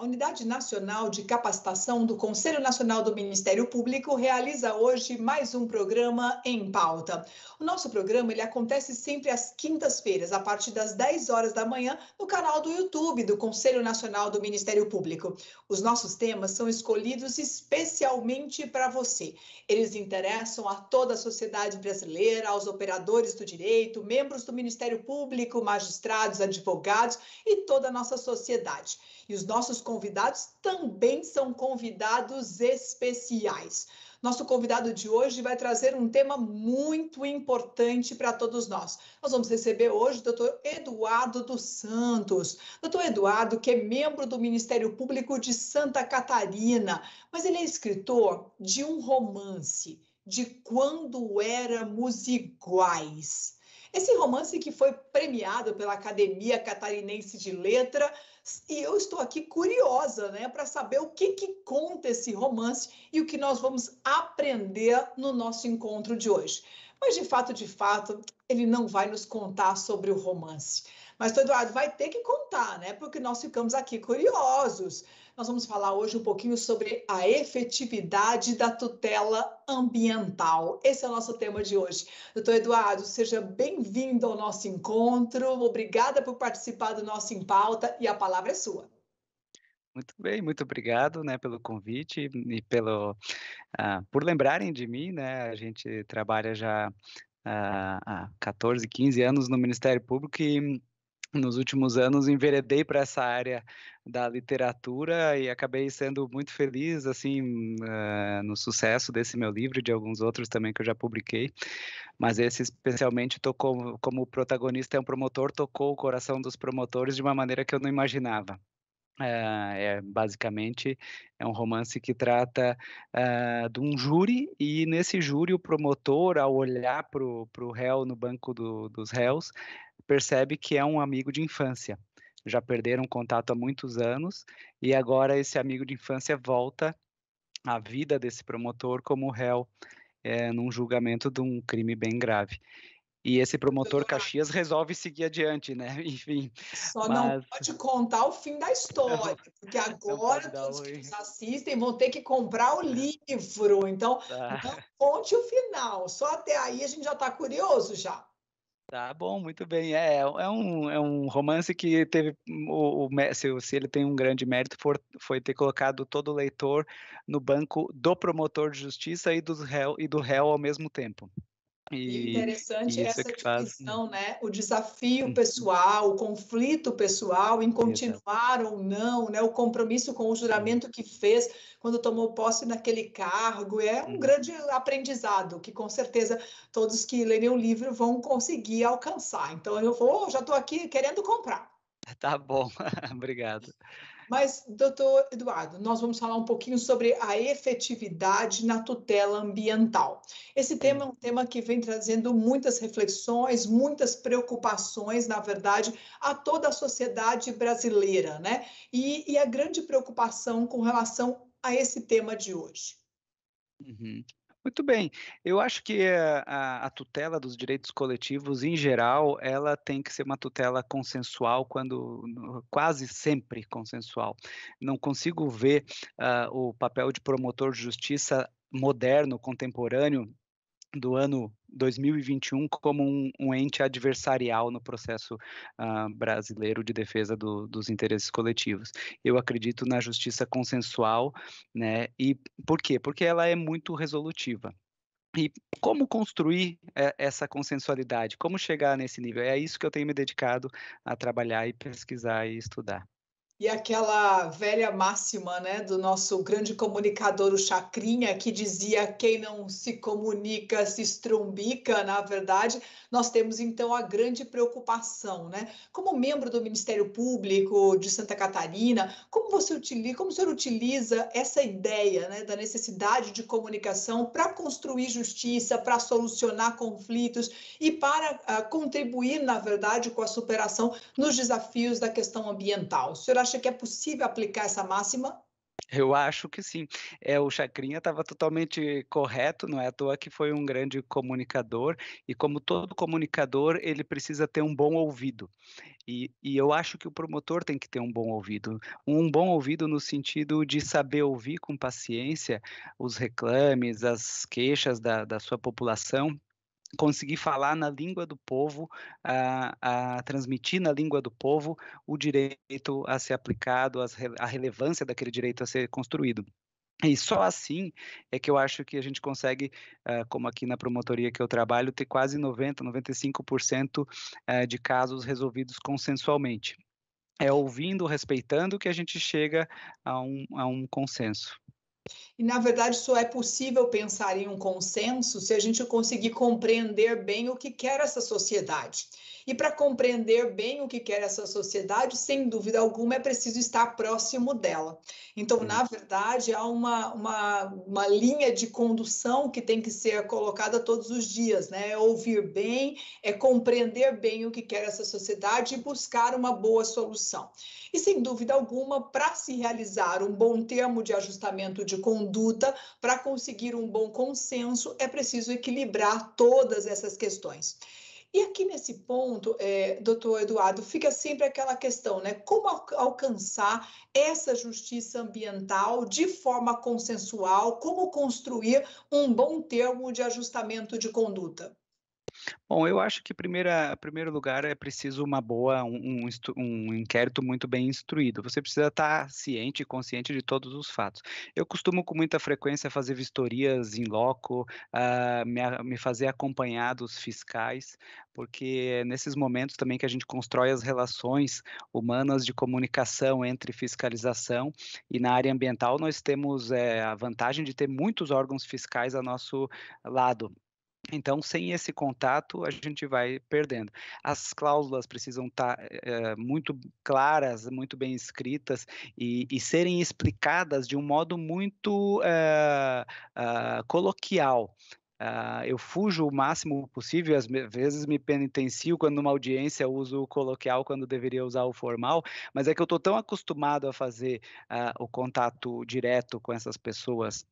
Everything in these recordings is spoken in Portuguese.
A Unidade Nacional de Capacitação do Conselho Nacional do Ministério Público realiza hoje mais um programa em pauta. O nosso programa ele acontece sempre às quintas-feiras, a partir das 10 horas da manhã, no canal do YouTube do Conselho Nacional do Ministério Público. Os nossos temas são escolhidos especialmente para você. Eles interessam a toda a sociedade brasileira, aos operadores do direito, membros do Ministério Público, magistrados, advogados e toda a nossa sociedade. E os nossos convidados também são convidados especiais. Nosso convidado de hoje vai trazer um tema muito importante para todos nós. Nós vamos receber hoje o doutor Eduardo dos Santos. Doutor Eduardo, que é membro do Ministério Público de Santa Catarina, mas ele é escritor de um romance de Quando Éramos Iguais. Esse romance que foi premiado pela Academia Catarinense de Letra, e eu estou aqui curiosa, né, para saber o que, que conta esse romance e o que nós vamos aprender no nosso encontro de hoje. Mas de fato, de fato, ele não vai nos contar sobre o romance. Mas, Eduardo, vai ter que contar, né? Porque nós ficamos aqui curiosos. Nós vamos falar hoje um pouquinho sobre a efetividade da tutela ambiental. Esse é o nosso tema de hoje. Doutor Eduardo, seja bem-vindo ao nosso encontro. Obrigada por participar do nosso Em Pauta e a palavra é sua. Muito bem, muito obrigado, né, pelo convite e pelo uh, por lembrarem de mim, né? A gente trabalha já uh, há 14, 15 anos no Ministério Público e nos últimos anos enveredei para essa área da literatura e acabei sendo muito feliz assim uh, no sucesso desse meu livro e de alguns outros também que eu já publiquei mas esse especialmente tocou como o protagonista é um promotor tocou o coração dos promotores de uma maneira que eu não imaginava uh, é basicamente é um romance que trata uh, de um júri e nesse júri o promotor ao olhar para o réu no banco do, dos réus percebe que é um amigo de infância. Já perderam contato há muitos anos e agora esse amigo de infância volta à vida desse promotor como réu é, num julgamento de um crime bem grave. E esse promotor Caxias resolve seguir adiante, né? Enfim. Só mas... não pode contar o fim da história, porque agora todos que nos assistem vão ter que comprar o é. livro. Então, tá. não conte o final. Só até aí a gente já está curioso já. Tá bom, muito bem. É, é, um, é um romance que teve o, o se, se, ele tem um grande mérito for, foi ter colocado todo o leitor no banco do promotor de justiça e, dos réu, e do réu ao mesmo tempo. E, interessante e é essa é faz... Né? né? O desafio uhum. pessoal, o conflito pessoal em continuar Exato. ou não, né? O compromisso com o juramento que fez quando tomou posse naquele cargo. É um hum. grande aprendizado que com certeza todos que lerem o livro vão conseguir alcançar. Então eu vou, já estou aqui querendo comprar. Tá bom, obrigado. Mas, doutor Eduardo, nós vamos falar um pouquinho sobre a efetividade na tutela ambiental. Esse tema é um tema que vem trazendo muitas reflexões, muitas preocupações, na verdade, a toda a sociedade brasileira, né? E, e a grande preocupação com relação a esse tema de hoje. Uhum. Muito bem. Eu acho que eh, a, a, tutela dos direitos coletivos, em geral, ela tem que ser uma tutela consensual, quando quase sempre consensual. Não consigo ver uh, o papel de promotor de justiça moderno, contemporâneo, do ano 2021 como um, um ente adversarial no processo uh, brasileiro de defesa do, dos interesses coletivos. Eu acredito na justiça consensual, né? E por quê? Porque ela é muito resolutiva. E como construir é, essa consensualidade? Como chegar nesse nível? É isso que eu tenho me dedicado a trabalhar e pesquisar e estudar. E aquela velha máxima né, do nosso grande comunicador, o Chacrinha, que dizia quem não se comunica se estrumbica, na verdade, nós temos então a grande preocupação. Né? Como membro do Ministério Público de Santa Catarina, como você utiliza, como o senhor utiliza essa ideia né, da necessidade de comunicação para construir justiça, para solucionar conflitos e para uh, contribuir, na verdade, com a superação nos desafios da questão ambiental? O senhor acha acha que é possível aplicar essa máxima? Eu acho que sim. É, o Chacrinha estava totalmente correto, não é à toa que foi um grande comunicador, e como todo comunicador, ele precisa ter um bom ouvido. E, e, eu acho que o promotor tem que ter um bom ouvido. Um bom ouvido no sentido de saber ouvir com paciência os reclames, as queixas da, da sua população, conseguir falar na língua do povo, a, a, transmitir na língua do povo o direito a ser aplicado, a relevância daquele direito a ser construído. E só assim é que eu acho que a gente consegue, ah, como aqui na promotoria que eu trabalho, ter quase 90%, 95% ah, de casos resolvidos consensualmente. É ouvindo, respeitando que a gente chega a um, a um consenso. E, na verdade, só é possível pensar em um consenso se a gente conseguir compreender bem o que quer essa sociedade. E para compreender bem o que quer é essa sociedade, sem dúvida alguma, é preciso estar próximo dela. Então, na verdade, há uma, uma, uma linha de condução que tem que ser colocada todos os dias, né? É ouvir bem, é compreender bem o que quer é essa sociedade e buscar uma boa solução. E sem dúvida alguma, para se realizar um bom termo de ajustamento de conduta, para conseguir um bom consenso, é preciso equilibrar todas essas questões. E aqui nesse ponto, é, doutor Eduardo, fica sempre aquela questão, né? Como alcançar essa justiça ambiental de forma consensual? Como construir um bom termo de ajustamento de conduta? Bom, eu acho que primeira, primeiro lugar é preciso uma boa, um, um, um, inquérito muito bem instruído. Você precisa estar ciente e consciente de todos os fatos. Eu costumo com muita frequência fazer vistorias em loco, uh, me, me fazer acompanhados fiscais, porque é nesses momentos também que a gente constrói as relações humanas de comunicação entre fiscalização e na área ambiental nós temos é, a vantagem de ter muitos órgãos fiscais a nosso lado então, sem esse contato, a gente vai perdendo. As cláusulas precisam tá, estar eh, é, eh, muito claras, muito bem escritas e, e, serem explicadas de um modo muito é, é, coloquial. Uh, eu fujo o máximo possível, às vezes me penitencio quando numa audiência uso o coloquial quando deveria usar o formal, mas é que eu estou tão acostumado a fazer uh, o contato direto com essas pessoas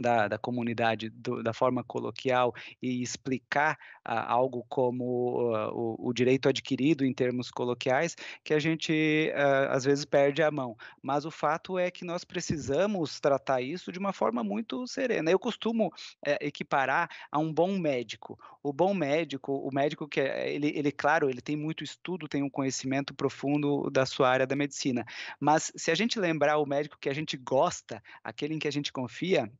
da, da, comunidade do, da forma coloquial e explicar ah, algo como ah, o, o, direito adquirido em termos coloquiais, que a gente ah, às vezes perde a mão. Mas o fato é que nós precisamos tratar isso de uma forma muito serena. Eu costumo eh, equiparar a um bom médico. O bom médico, o médico que é, ele, ele, claro, ele tem muito estudo, tem um conhecimento profundo da sua área da medicina. Mas se a gente lembrar o médico que a gente gosta, aquele em que a gente confia,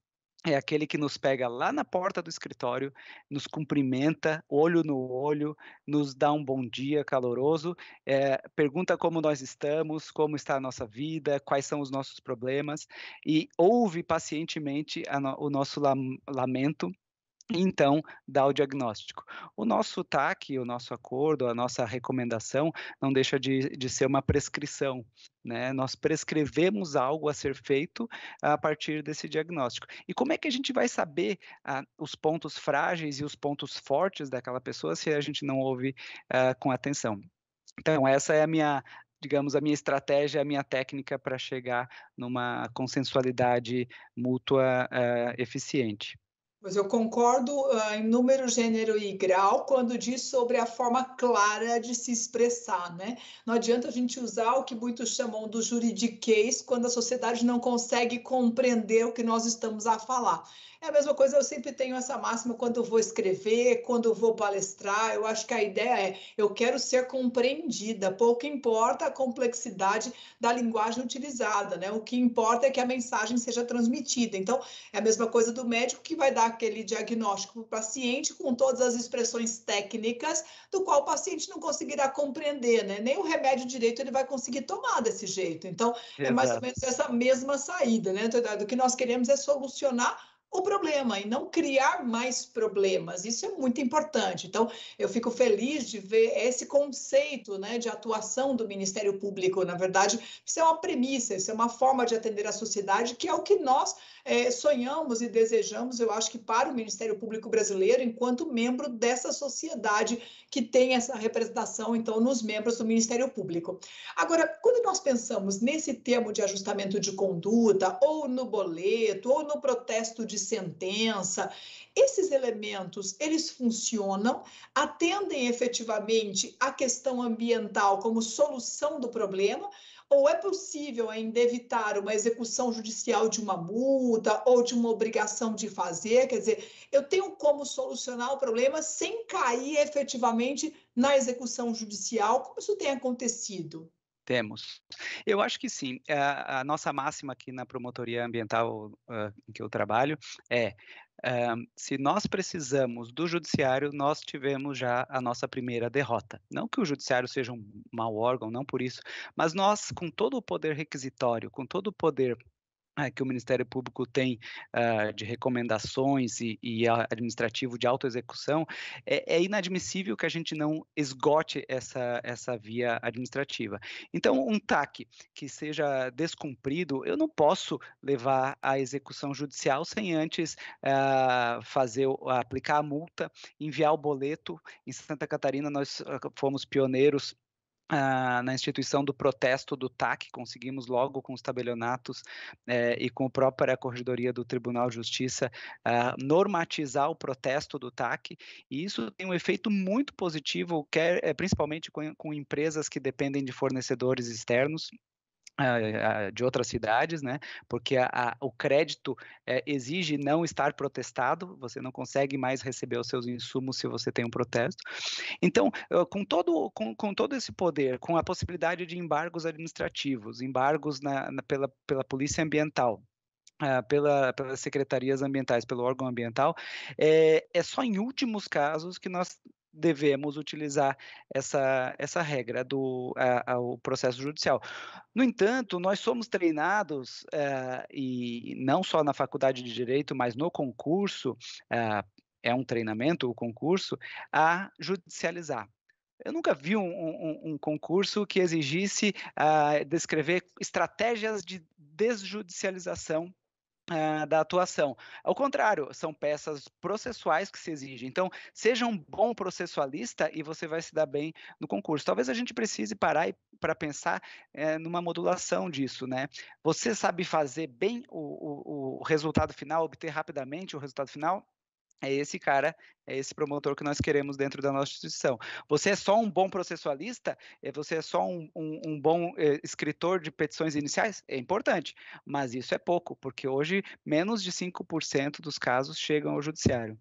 é aquele que nos pega lá na porta do escritório, nos cumprimenta, olho no olho, nos dá um bom dia caloroso, é, pergunta como nós estamos, como está a nossa vida, quais são os nossos problemas e ouve pacientemente a, o nosso lamento então dá o diagnóstico. O nosso TAC, o nosso acordo, a nossa recomendação não deixa de, de ser uma prescrição. Né? Nós prescrevemos algo a ser feito a partir desse diagnóstico. E como é que a gente vai saber ah, os pontos frágeis e os pontos fortes daquela pessoa se a gente não ouve ah, com atenção? Então, essa é a minha, digamos, a minha estratégia, a minha técnica para chegar numa consensualidade mútua ah, eficiente. Mas eu concordo uh, em número, gênero e grau quando diz sobre a forma clara de se expressar, né? Não adianta a gente usar o que muitos chamam do juridiquês quando a sociedade não consegue compreender o que nós estamos a falar. É a mesma coisa, eu sempre tenho essa máxima quando eu vou escrever, quando eu vou palestrar. Eu acho que a ideia é eu quero ser compreendida, pouco importa a complexidade da linguagem utilizada, né? O que importa é que a mensagem seja transmitida. Então, é a mesma coisa do médico que vai dar aquele diagnóstico para o paciente com todas as expressões técnicas, do qual o paciente não conseguirá compreender, né? Nem o remédio direito ele vai conseguir tomar desse jeito. Então, é, mais ou menos essa mesma saída, né, Antônio? O que nós queremos é solucionar o problema e não criar mais problemas. Isso é muito importante. Então, eu fico feliz de ver esse conceito né, de atuação do Ministério Público. Na verdade, isso é uma premissa, isso é uma forma de atender a sociedade, que é o que nós é, sonhamos e desejamos, eu acho que para o Ministério Público Brasileiro, enquanto membro dessa sociedade que tem essa representação, então, nos membros do Ministério Público. Agora, quando nós pensamos nesse termo de ajustamento de conduta, ou no boleto, ou no protesto de sentença, esses elementos, eles funcionam, atendem efetivamente à questão ambiental como solução do problema, ou é possível ainda evitar uma execução judicial de uma multa ou de uma obrigação de fazer? Quer dizer, eu tenho como solucionar o problema sem cair efetivamente na execução judicial? Como isso tem acontecido? Temos. Eu acho que sim. Eh, a, a nossa máxima aqui na promotoria ambiental uh, em que eu trabalho é: ah, se nós precisamos do judiciário, nós tivemos já a nossa primeira derrota. Não que o judiciário seja um mau órgão, não por isso, mas nós, com todo o poder requisitório, com todo o poder ah, que o Ministério Público tem uh, de recomendações e, e, administrativo de autoexecução, é, é inadmissível que a gente não esgote essa, essa via administrativa. Então, um TAC que seja descumprido, eu não posso levar à execução judicial sem antes uh, fazer aplicar a multa, enviar o boleto. Em Santa Catarina, nós fomos pioneiros Uh, na instituição do protesto do TAC, conseguimos logo com os tabelionatos eh, e com a própria corredoria do Tribunal de Justiça uh, normatizar o protesto do TAC, e isso tem um efeito muito positivo, quer, eh, principalmente com, com empresas que dependem de fornecedores externos, de outras cidades, né? Porque a, a, o crédito é, exige não estar protestado, você não consegue mais receber os seus insumos se você tem um protesto. Então, com todo, com, com todo esse poder, com a possibilidade de embargos administrativos, embargos na, na, pela, pela polícia ambiental, ah, pela, pelas secretarias ambientais, pelo órgão ambiental, é, é só em últimos casos que nós devemos utilizar essa, essa regra do a, a, o processo judicial. No entanto, nós somos treinados, eh, e não só na faculdade de Direito, mas no concurso, eh, é um treinamento, o concurso, a judicializar. Eu nunca vi um, um, um concurso que exigisse uh, descrever estratégias de desjudicialização ah, da atuação. Ao contrário, são peças processuais que se exigem. Então, seja um bom processualista e você vai se dar bem no concurso. Talvez a gente precise parar para pensar é, numa modulação disso, né? Você sabe fazer bem o, o, o resultado final, obter rapidamente o resultado final? é esse cara, é esse promotor que nós queremos dentro da nossa instituição. Você é só um bom processualista? É, você é só um, um, um bom eh, escritor de petições iniciais? É importante, mas isso é pouco, porque hoje menos de 5% dos casos chegam ao judiciário.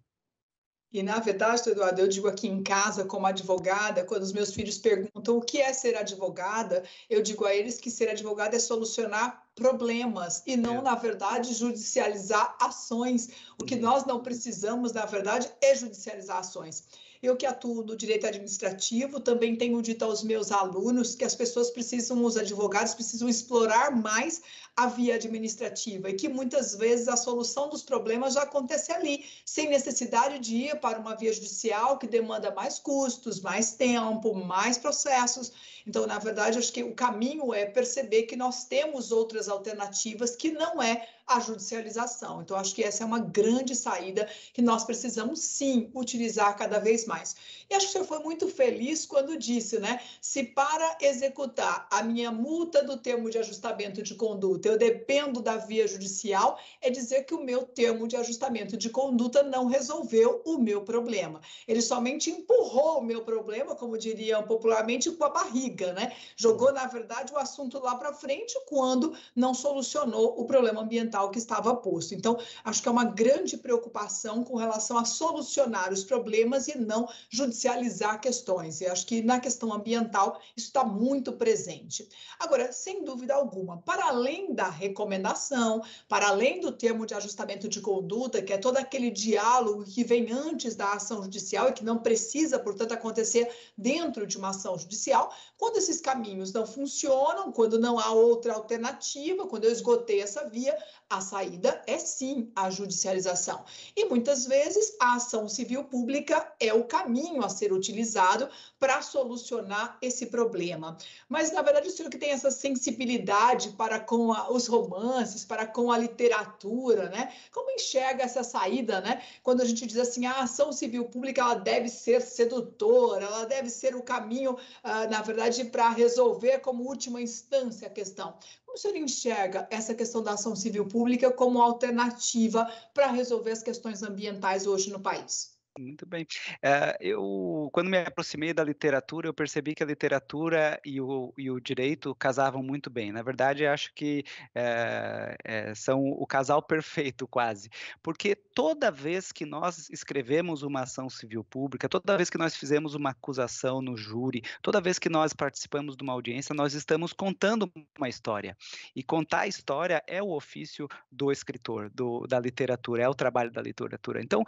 E, na verdade, Eduardo, eu digo aqui em casa, como advogada, quando os meus filhos perguntam o que é ser advogada, eu digo a eles que ser advogada é solucionar problemas e não, é. na verdade, judicializar ações. O que uhum. nós não precisamos, na verdade, é judicializar ações. Eu que atuo no direito administrativo, também tenho dito aos meus alunos que as pessoas precisam, os advogados precisam explorar mais a via administrativa e que muitas vezes a solução dos problemas já acontece ali, sem necessidade de ir para uma via judicial que demanda mais custos, mais tempo, mais processos. Então, na verdade, acho que o caminho é perceber que nós temos outras alternativas que não é a judicialização. Então, acho que essa é uma grande saída que nós precisamos sim utilizar cada vez mais. E acho que o senhor foi muito feliz quando disse, né? Se para executar a minha multa do termo de ajustamento de conduta eu dependo da via judicial, é dizer que o meu termo de ajustamento de conduta não resolveu o meu problema. Ele somente empurrou o meu problema, como diriam popularmente, com a barriga, né? Jogou, na verdade, o assunto lá para frente quando não solucionou o problema ambiental que estava posto. Então, acho que é uma grande preocupação com relação a solucionar os problemas e não judicializar questões. E acho que na questão ambiental isso está muito presente. Agora, sem dúvida alguma, para além da recomendação, para além do termo de ajustamento de conduta, que é todo aquele diálogo que vem antes da ação judicial e que não precisa, portanto, acontecer dentro de uma ação judicial, quando esses caminhos não funcionam, quando não há outra alternativa, quando eu esgotei essa via, a saída é sim a judicialização. E muitas vezes a ação civil pública é o caminho a ser utilizado para solucionar esse problema. Mas, na verdade, o senhor que tem essa sensibilidade para com a, os romances, para com a literatura, né? Como enxerga essa saída, né? Quando a gente diz assim, ah, a ação civil pública ela deve ser sedutora, ela deve ser o caminho, ah, na verdade, para resolver como última instância a questão. Como o senhor enxerga essa questão da ação civil pública como alternativa para resolver as questões ambientais hoje no país? Muito bem. Eh, eu, quando me aproximei da literatura, eu percebi que a literatura e o, e o direito casavam muito bem. Na verdade, acho que é, são o casal perfeito, quase. Porque toda vez que nós escrevemos uma ação civil pública, toda vez que nós fizemos uma acusação no júri, toda vez que nós participamos de uma audiência, nós estamos contando uma história. E contar a história é o ofício do escritor, do, da literatura, é o trabalho da literatura. Então,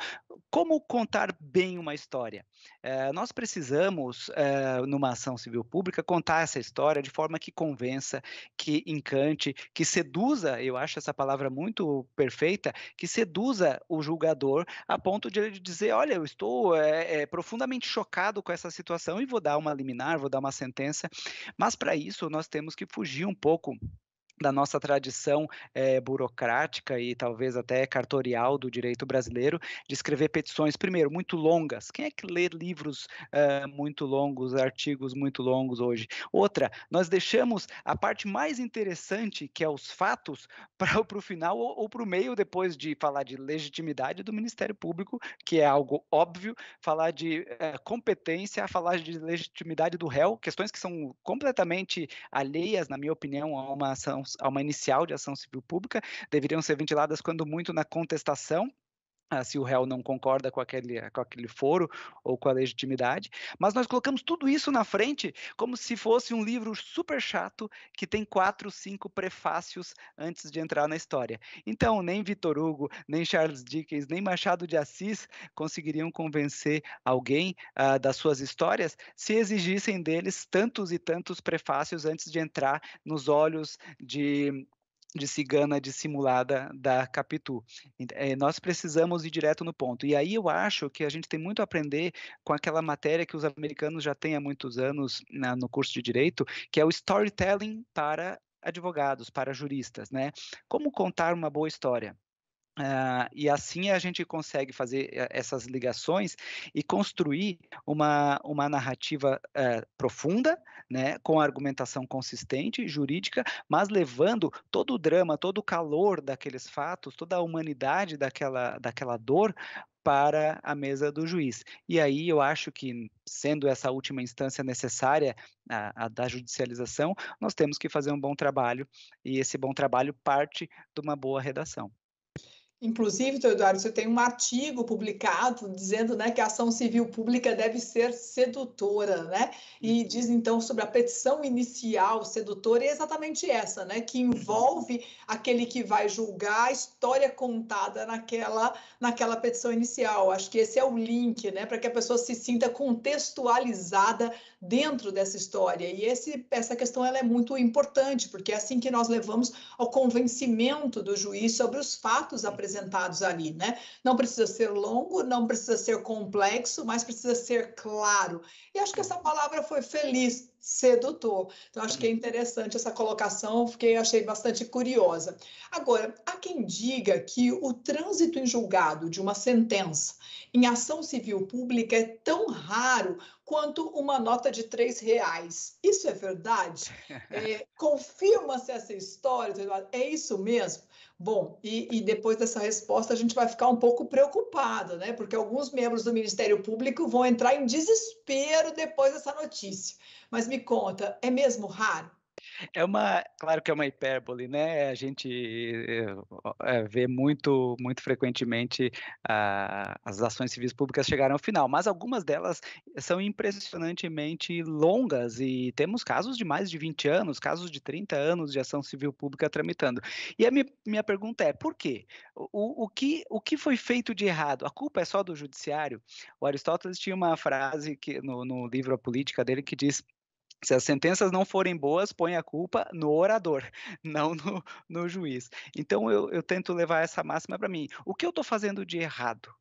como contar bem uma história? É, nós precisamos, é, numa ação civil pública, contar essa história de forma que convença, que encante, que seduza eu acho essa palavra muito perfeita que seduza o julgador a ponto de ele dizer: olha, eu estou é, profundamente chocado com essa situação e vou dar uma liminar, vou dar uma sentença. Mas para isso, nós temos que fugir um pouco da nossa tradição é, burocrática e talvez até cartorial do direito brasileiro, de escrever petições, primeiro, muito longas. Quem é que lê livros é, muito longos, artigos muito longos hoje? Outra, nós deixamos a parte mais interessante, que é os fatos, para o final ou, ou para o meio, depois de falar de legitimidade do Ministério Público, que é algo óbvio, falar de é, competência, falar de legitimidade do réu, questões que são completamente alheias, na minha opinião, a uma ação a uma inicial de ação civil pública, deveriam ser ventiladas quando muito na contestação ah, se o réu não concorda com aquele, com aquele foro ou com a legitimidade. Mas nós colocamos tudo isso na frente como se fosse um livro super chato que tem quatro, cinco prefácios antes de entrar na história. Então, nem Vitor Hugo, nem Charles Dickens, nem Machado de Assis conseguiriam convencer alguém ah, das suas histórias se exigissem deles tantos e tantos prefácios antes de entrar nos olhos de de cigana dissimulada da Capitu. É, nós precisamos ir direto no ponto. E aí eu acho que a gente tem muito a aprender com aquela matéria que os americanos já têm há muitos anos na, no curso de direito, que é o storytelling para advogados, para juristas, né? Como contar uma boa história? Uh, e assim a gente consegue fazer eh, essas ligações e construir uma, uma narrativa uh, profunda, né, com argumentação consistente, jurídica, mas levando todo o drama, todo o calor daqueles fatos, toda a humanidade daquela, daquela dor para a mesa do juiz. E aí eu acho que, sendo essa última instância necessária, a, a, da judicialização, nós temos que fazer um bom trabalho, e esse bom trabalho parte de uma boa redação. Inclusive, Eduardo, você tem um artigo publicado dizendo né, que a ação civil pública deve ser sedutora, né? E uhum. diz então sobre a petição inicial sedutora, e é exatamente essa, né? Que uhum. envolve aquele que vai julgar a história contada naquela, naquela petição inicial. Acho que esse é o link, né? Para que a pessoa se sinta contextualizada dentro dessa história. E esse, essa questão ela é muito importante, porque é assim que nós levamos ao convencimento do juiz sobre os fatos apresentados uhum apresentados ali, né? Não precisa ser longo, não precisa ser complexo, mas precisa ser claro. E acho que essa palavra foi feliz sedutor. Então, acho que é uhum. interessante essa colocação, fiquei achei bastante curiosa. Agora, há quem diga que o trânsito em julgado de uma sentença em ação civil pública é tão raro quanto uma nota de três reais. Isso é verdade? É, Confirma-se essa história, tá É isso mesmo? Bom, e, e, depois dessa resposta a gente vai ficar um pouco preocupado, né? Porque alguns membros do Ministério Público vão entrar em desespero depois dessa notícia. Mas me me conta, é mesmo raro? É uma, claro que é uma hipérbole, né? A gente eh, eh, vê muito, muito frequentemente ah, as ações civis públicas chegarem ao final, mas algumas delas são impressionantemente longas e temos casos de mais de 20 anos, casos de 30 anos de ação civil pública tramitando. E a minha, minha pergunta é, por quê? O, o, que, o que foi feito de errado? A culpa é só do judiciário? O Aristóteles tinha uma frase que, no, no livro A Política dele que diz se as sentenças não forem boas, põe a culpa no orador, não no, no juiz. Então eu, eu, tento levar essa máxima para mim. O que eu estou fazendo de errado?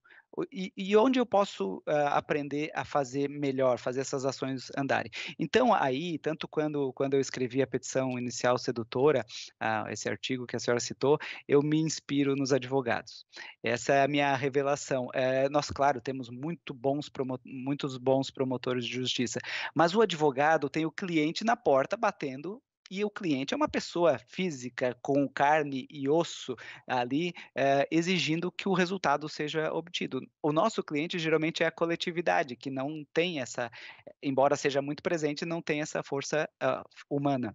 e, e onde eu posso uh, aprender a fazer melhor, fazer essas ações andarem. Então, aí, tanto quando, quando eu escrevi a petição inicial sedutora, uh, esse artigo que a senhora citou, eu me inspiro nos advogados. Essa é a minha revelação. É, nós, claro, temos muito bons muitos bons promotores de justiça, mas o advogado tem o cliente na porta batendo e o cliente é uma pessoa física com carne e osso ali eh, exigindo que o resultado seja obtido. O nosso cliente geralmente é a coletividade que não tem essa, embora seja muito presente, não tem essa força uh, humana.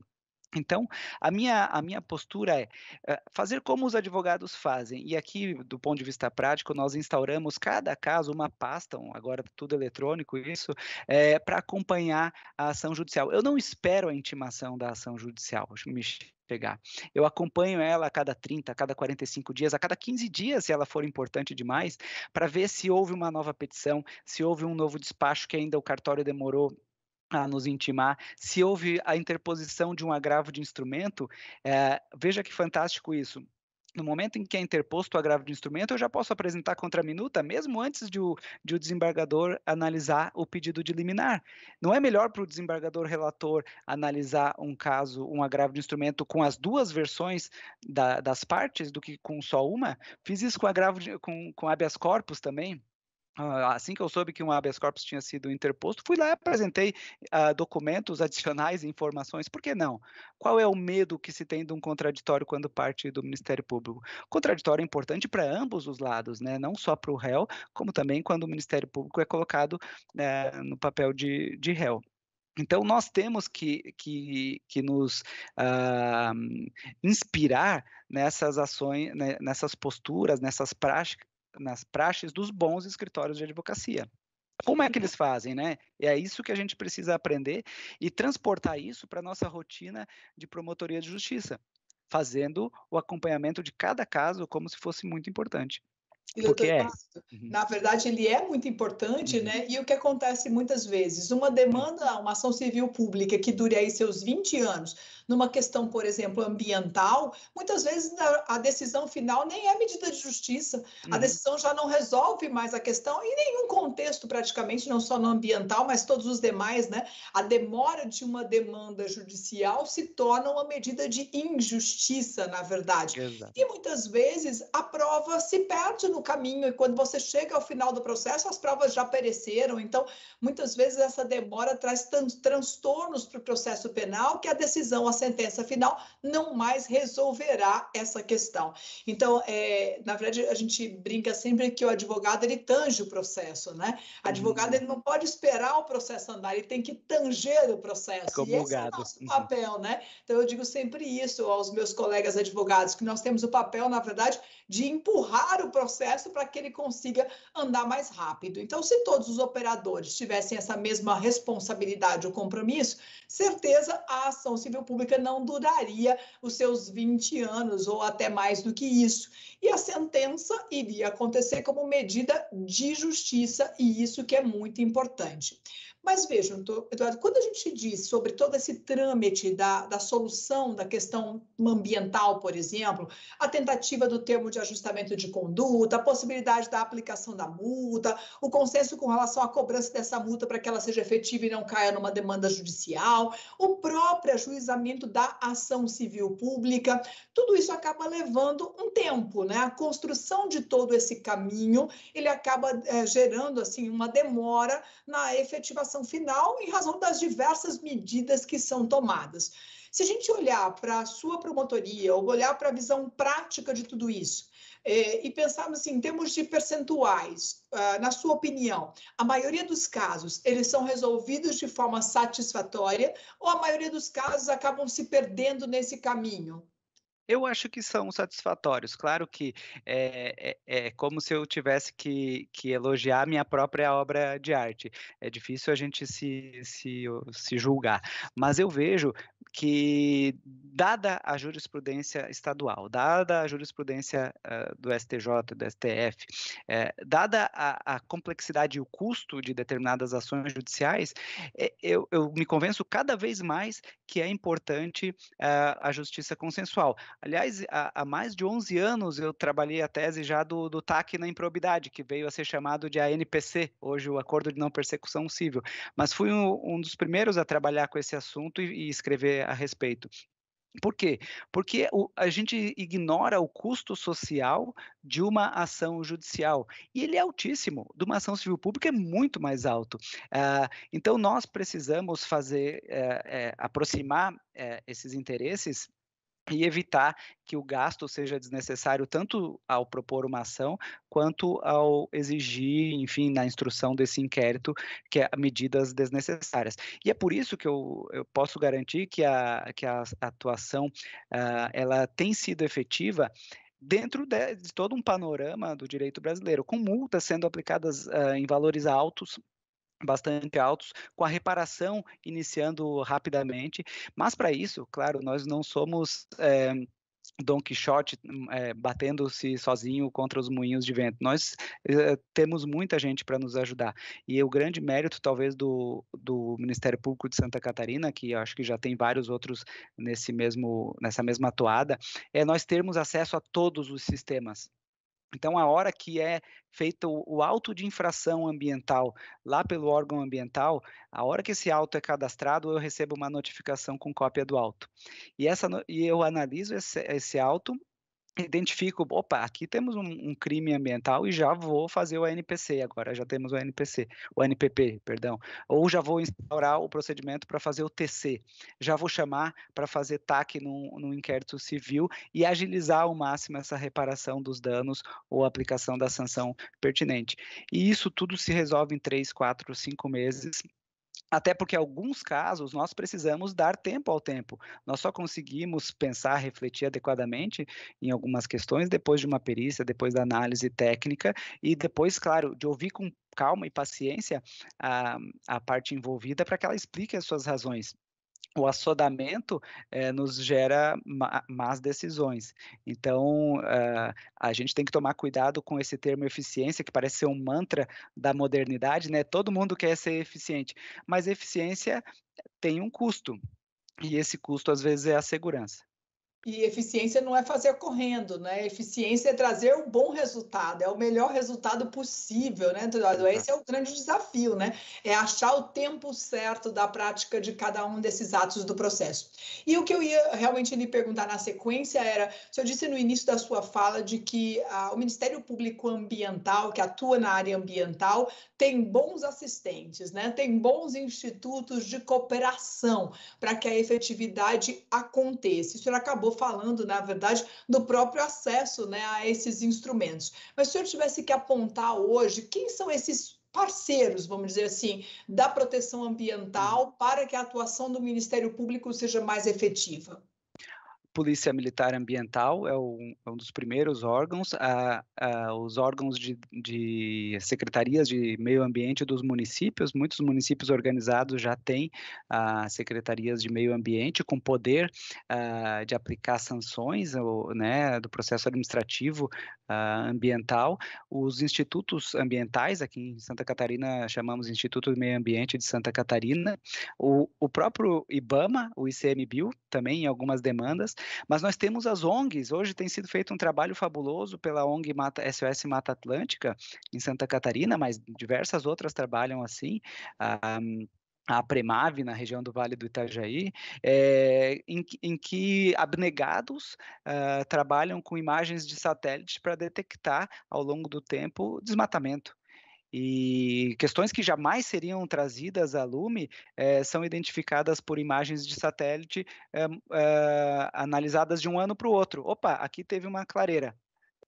Então, a minha, a minha postura é eh, fazer como os advogados fazem. E aqui, do ponto de vista prático, nós instauramos cada caso uma pasta, agora tudo eletrônico, isso, é, eh, para acompanhar a ação judicial. Eu não espero a intimação da ação judicial, me chegar. Eu acompanho ela a cada 30, a cada 45 dias, a cada 15 dias, se ela for importante demais, para ver se houve uma nova petição, se houve um novo despacho que ainda o cartório demorou a nos intimar, se houve a interposição de um agravo de instrumento, é, veja que fantástico isso. No momento em que é interposto o agravo de instrumento, eu já posso apresentar contra a minuta, mesmo antes de o, de o desembargador analisar o pedido de liminar. Não é melhor para o desembargador relator analisar um caso, um agravo de instrumento com as duas versões da, das partes do que com só uma? Fiz isso com agravo de, com, com habeas corpus também ah, assim que eu soube que um habeas corpus tinha sido interposto, fui lá, apresentei uh, documentos adicionais, informações, por que não? Qual é o medo que se tem de um contraditório quando parte do Ministério Público? Contraditório é importante para ambos os lados, né? não só para o réu, como também quando o Ministério Público é colocado uh, no papel de, de réu. Então, nós temos que, que, que nos uh, inspirar nessas ações, né, nessas posturas, nessas práticas nas praxes dos bons escritórios de advocacia. Como é que eles fazem, né? É isso que a gente precisa aprender e transportar isso para a nossa rotina de promotoria de justiça, fazendo o acompanhamento de cada caso como se fosse muito importante. Porque é. Uhum. Na verdade, ele é muito importante, uhum. né? E o que acontece muitas vezes? Uma demanda, uma ação civil pública que dure aí seus 20 anos, numa questão, por exemplo, ambiental, muitas vezes a, decisão final nem é medida de justiça. Uhum. A decisão já não resolve mais a questão em nenhum contexto, praticamente, não só no ambiental, mas todos os demais, né? A demora de uma demanda judicial se torna uma medida de injustiça, na verdade. Exato. E muitas vezes a prova se perde no caminho e quando você chega ao final do processo, as provas já pereceram. Então, muitas vezes essa demora traz transtornos para o processo penal que a decisão, a sentença final, não mais resolverá essa questão. Então, é, na verdade, a gente brinca sempre que o advogado ele tange o processo, né? O uhum. advogado ele não pode esperar o processo andar, ele tem que tanger o processo. Como e esse é o nosso uhum. papel, né? Então, eu digo sempre isso aos meus colegas advogados, que nós temos o papel, na verdade, de empurrar o processo processo para que ele consiga andar mais rápido. Então, se todos os operadores tivessem essa mesma responsabilidade ou compromisso, certeza a ação civil pública não duraria os seus 20 anos ou até mais do que isso. E a sentença iria acontecer como medida de justiça, e isso que é muito importante. Mas vejam, Eduardo, quando a gente diz sobre todo esse trâmite da, da solução da questão ambiental, por exemplo, a tentativa do termo de ajustamento de conduta, a possibilidade da aplicação da multa, o consenso com relação à cobrança dessa multa para que ela seja efetiva e não caia numa demanda judicial, o próprio ajuizamento da ação civil pública, tudo isso acaba levando um tempo, né? A construção de todo esse caminho, ele acaba é, gerando, assim, uma demora na efetivação votação final em razão das diversas medidas que são tomadas. Se a gente olhar para a sua promotoria ou olhar para a visão prática de tudo isso, é, e pensarmos assim, em termos de percentuais, uh, na sua opinião, a maioria dos casos eles são resolvidos de forma satisfatória ou a maioria dos casos acabam se perdendo nesse caminho? Eu acho que são satisfatórios. Claro que eh, é, é, é como se eu tivesse que, que elogiar minha própria obra de arte. É difícil a gente se, se, se julgar. Mas eu vejo que, dada a jurisprudência estadual, dada a jurisprudência uh, do STJ, do STF, é, eh, dada a, a, complexidade e o custo de determinadas ações judiciais, é, eu, eu, me convenço cada vez mais que é importante uh, a justiça consensual. Aliás, há, há, mais de 11 anos eu trabalhei a tese já do, do TAC na improbidade, que veio a ser chamado de ANPC, hoje o Acordo de Não Persecução Civil, mas fui um, um dos primeiros a trabalhar com esse assunto e, e escrever a respeito. Por quê? Porque a gente ignora o custo social de uma ação judicial. E ele é altíssimo. De uma ação civil pública é muito mais alto. Ah, então, nós precisamos fazer, eh, eh, aproximar eh, esses interesses e evitar que o gasto seja desnecessário tanto ao propor uma ação quanto ao exigir, enfim, na instrução desse inquérito, que é medidas desnecessárias. E é por isso que eu, eu posso garantir que a, que a atuação uh, ela tem sido efetiva dentro de, de, todo um panorama do direito brasileiro, com multas sendo aplicadas uh, em valores altos bastante altos, com a reparação iniciando rapidamente. Mas para isso, claro, nós não somos é, Don Quixote é, batendo-se sozinho contra os moinhos de vento. Nós é, temos muita gente para nos ajudar. E o grande mérito, talvez, do, do Ministério Público de Santa Catarina, que acho que já tem vários outros nesse mesmo, nessa mesma toada, é nós termos acesso a todos os sistemas então, a hora que é feito o auto de infração ambiental lá pelo órgão ambiental, a hora que esse auto é cadastrado, eu recebo uma notificação com cópia do auto. E, essa, e eu analiso esse, esse auto identifico, opa, aqui temos um, um, crime ambiental e já vou fazer o ANPC agora, já temos o NPC o NPP, perdão, ou já vou instaurar o procedimento para fazer o TC, já vou chamar para fazer TAC no no inquérito civil e agilizar ao máximo essa reparação dos danos ou aplicação da sanção pertinente. E isso tudo se resolve em três, quatro, cinco meses, até porque, em alguns casos, nós precisamos dar tempo ao tempo. Nós só conseguimos pensar, refletir adequadamente em algumas questões depois de uma perícia, depois da análise técnica e depois, claro, de ouvir com calma e paciência a, a parte envolvida para que ela explique as suas razões o assodamento eh, nos gera más decisões. Então, uh, a gente tem que tomar cuidado com esse termo eficiência, que parece ser um mantra da modernidade, né? Todo mundo quer ser eficiente, mas eficiência tem um custo, e esse custo, às vezes, é a segurança. E eficiência não é fazer correndo, né? Eficiência é trazer o um bom resultado, é o melhor resultado possível, né, Eduardo? Esse é o grande desafio, né? É achar o tempo certo da prática de cada um desses atos do processo. E o que eu ia realmente lhe perguntar na sequência era: o senhor disse no início da sua fala de que a, ah, o Ministério Público Ambiental, que atua na área ambiental, tem bons assistentes, né? Tem bons institutos de cooperação para que a efetividade aconteça. Isso acabou acabou falando, na verdade, do próprio acesso né, a esses instrumentos. Mas se o senhor tivesse que apontar hoje, quem são esses parceiros, vamos dizer assim, da proteção ambiental para que a atuação do Ministério Público seja mais efetiva? Polícia Militar Ambiental é, é um, dos primeiros órgãos, a, a, os órgãos de, de, secretarias de meio ambiente dos municípios, muitos municípios organizados já têm a, ah, secretarias de meio ambiente com poder ah, de aplicar sanções ou, né, do processo administrativo ah, ambiental. Os institutos ambientais, aqui em Santa Catarina chamamos Instituto de Meio Ambiente de Santa Catarina, o, o próprio IBAMA, o ICMBio, também em algumas demandas, mas nós temos as ONGs, hoje tem sido feito um trabalho fabuloso pela ONG Mata, SOS Mata Atlântica, em Santa Catarina, mas diversas outras trabalham assim. Um, ah, a Premave, na região do Vale do Itajaí, é, em, em, que abnegados uh, trabalham com imagens de satélite para detectar, ao longo do tempo, desmatamento. E questões que jamais seriam trazidas à lume eh, são identificadas por imagens de satélite eh, eh, analisadas de um ano para o outro. Opa, aqui teve uma clareira.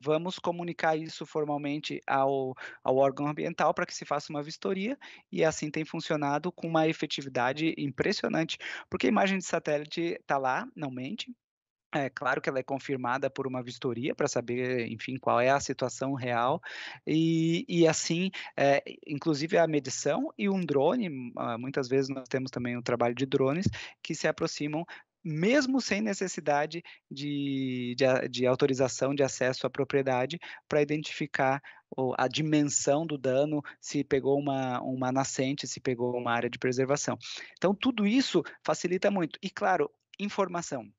Vamos comunicar isso formalmente ao, ao órgão ambiental para que se faça uma vistoria, e assim tem funcionado com uma efetividade impressionante, porque a imagem de satélite está lá, não mente, é claro que ela é confirmada por uma vistoria para saber, enfim, qual é a situação real e, e assim, é, inclusive a medição e um drone. Ah, muitas vezes nós temos também o trabalho de drones que se aproximam mesmo sem necessidade de, de, de, autorização de acesso à propriedade, para identificar a dimensão do dano, se pegou uma, uma nascente, se pegou uma área de preservação. Então, tudo isso facilita muito. E, claro, informação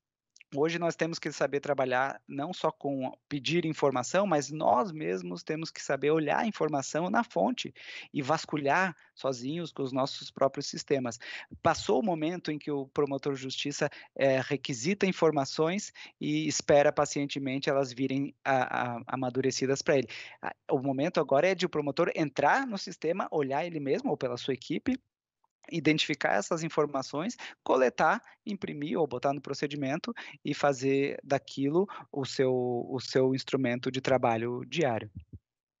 hoje nós temos que saber trabalhar não só com pedir informação, mas nós mesmos temos que saber olhar a informação na fonte e vasculhar sozinhos com os nossos próprios sistemas. Passou o momento em que o promotor de justiça é, requisita informações e espera pacientemente elas virem a, a, amadurecidas para ele. O momento agora é de o promotor entrar no sistema, olhar ele mesmo ou pela sua equipe identificar essas informações, coletar, imprimir ou botar no procedimento e fazer daquilo o seu, o seu instrumento de trabalho diário.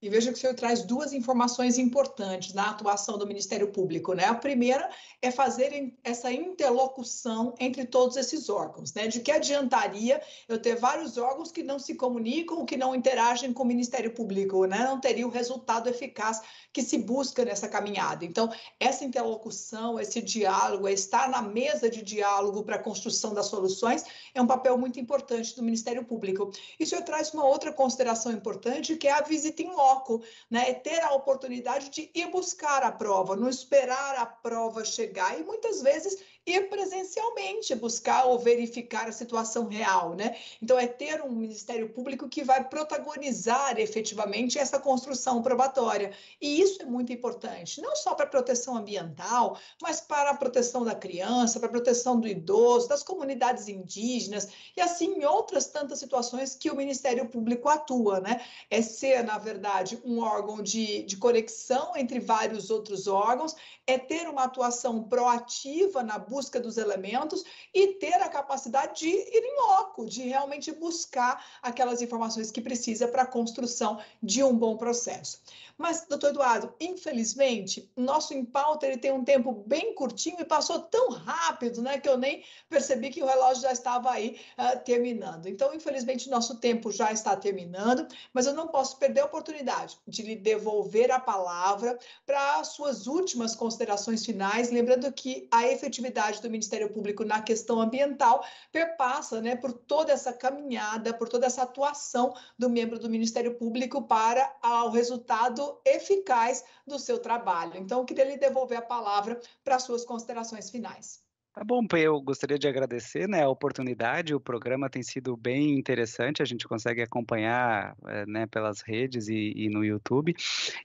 E veja que o senhor traz duas informações importantes na atuação do Ministério Público, né? A primeira é fazer essa interlocução entre todos esses órgãos, né? De que adiantaria eu ter vários órgãos que não se comunicam, que não interagem com o Ministério Público, né? Não teria o resultado eficaz que se busca nessa caminhada. Então, essa interlocução, esse diálogo, estar na mesa de diálogo para a construção das soluções é um papel muito importante do Ministério Público. E o senhor traz uma outra consideração importante, que é a visita em loco foco, né? É ter a oportunidade de ir buscar a prova, não esperar a prova chegar. E muitas vezes ir presencialmente buscar ou verificar a situação real, né? Então é ter um Ministério Público que vai protagonizar efetivamente essa construção probatória. E isso é muito importante, não só para a proteção ambiental, mas para a proteção da criança, para a proteção do idoso, das comunidades indígenas e assim em outras tantas situações que o Ministério Público atua, né? É ser, na verdade, um órgão de, de conexão entre vários outros órgãos, é ter uma atuação proativa na busca busca dos elementos e ter a capacidade de ir em loco, de realmente buscar aquelas informações que precisa para a construção de um bom processo. Mas, doutor Eduardo, infelizmente, nosso impauta ele tem um tempo bem curtinho e passou tão rápido, né, que eu nem percebi que o relógio já estava aí uh, terminando. Então, infelizmente, nosso tempo já está terminando, mas eu não posso perder a oportunidade de lhe devolver a palavra para suas últimas considerações finais, lembrando que a efetividade do Ministério Público na questão ambiental perpassa, né, por toda essa caminhada, por toda essa atuação do membro do Ministério Público para o resultado sendo eficaz do seu trabalho. Então, eu queria lhe devolver a palavra para suas considerações finais. Tá bom, eu gostaria de agradecer né, a oportunidade. O programa tem sido bem interessante, a gente consegue acompanhar eh, né, pelas redes e, e, no YouTube.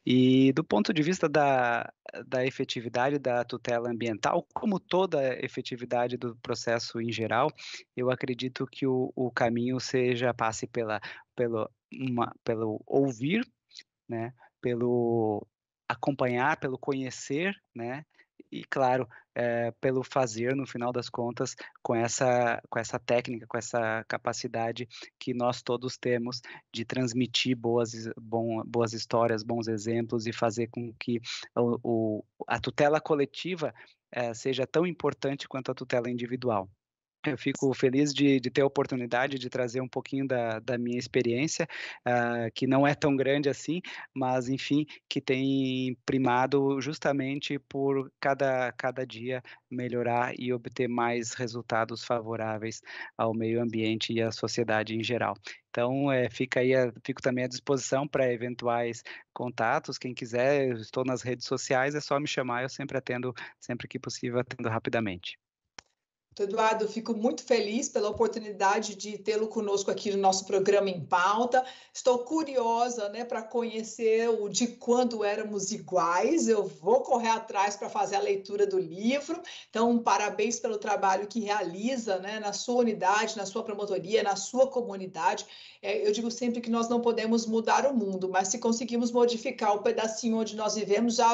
E do ponto de vista da, da efetividade da tutela ambiental, como toda a efetividade do processo em geral, eu acredito que o, o caminho seja passe pela, pelo, uma, pelo ouvir, né? pelo acompanhar, pelo conhecer, né? E claro, é, pelo fazer, no final das contas, com essa, com essa técnica, com essa capacidade que nós todos temos de transmitir boas, bom, boas histórias, bons exemplos e fazer com que o, o a tutela coletiva é, seja tão importante quanto a tutela individual. Eu fico feliz de, de, ter a oportunidade de trazer um pouquinho da, da minha experiência, uh, que não é tão grande assim, mas enfim, que tem primado justamente por cada, cada dia melhorar e obter mais resultados favoráveis ao meio ambiente e à sociedade em geral. Então, é, fica aí, fico também à disposição para eventuais contatos. Quem quiser, estou nas redes sociais, é só me chamar, eu sempre atendo, sempre que possível, atendo rapidamente. Eduardo, fico muito feliz pela oportunidade de tê-lo conosco aqui no nosso programa em pauta. Estou curiosa, né, para conhecer o de quando éramos iguais. Eu vou correr atrás para fazer a leitura do livro. Então, parabéns pelo trabalho que realiza, né, na sua unidade, na sua promotoria, na sua comunidade. É, eu digo sempre que nós não podemos mudar o mundo, mas se conseguimos modificar o pedacinho onde nós vivemos, já,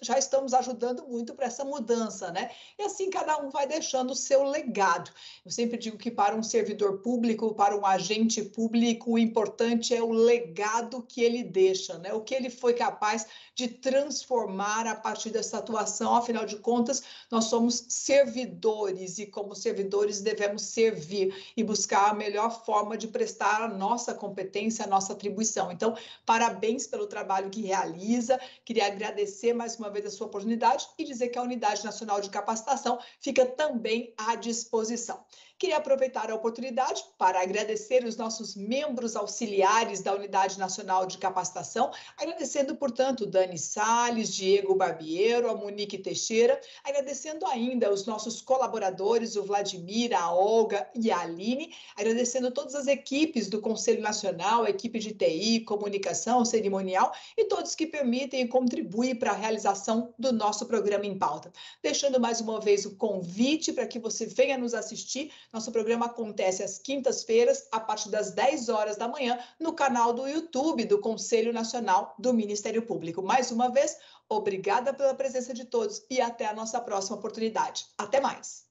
já estamos ajudando muito para essa mudança, né? E assim cada um vai deixando o seu seu legado. Eu sempre digo que para um servidor público, para um agente público, o importante é o legado que ele deixa, né? O que ele foi capaz de transformar a partir dessa atuação. Afinal de contas, nós somos servidores e, como servidores, devemos servir e buscar a melhor forma de prestar a nossa competência, a nossa atribuição. Então, parabéns pelo trabalho que realiza. Queria agradecer mais uma vez a sua oportunidade e dizer que a Unidade Nacional de Capacitação fica também à disposição. Queria aproveitar a oportunidade para agradecer os nossos membros auxiliares da Unidade Nacional de Capacitação, agradecendo, portanto, Dani Sales, Diego Barbiero, a Monique Teixeira, agradecendo ainda os nossos colaboradores, o Vladimir, a Olga e a Aline, agradecendo todas as equipes do Conselho Nacional, a equipe de TI, comunicação, cerimonial e todos que permitem e contribuem para a realização do nosso programa em pauta. Deixando mais uma vez o convite para que você venha nos assistir nosso programa acontece às quintas-feiras, a partir das 10 horas da manhã, no canal do YouTube do Conselho Nacional do Ministério Público. Mais uma vez, obrigada pela presença de todos e até a nossa próxima oportunidade. Até mais!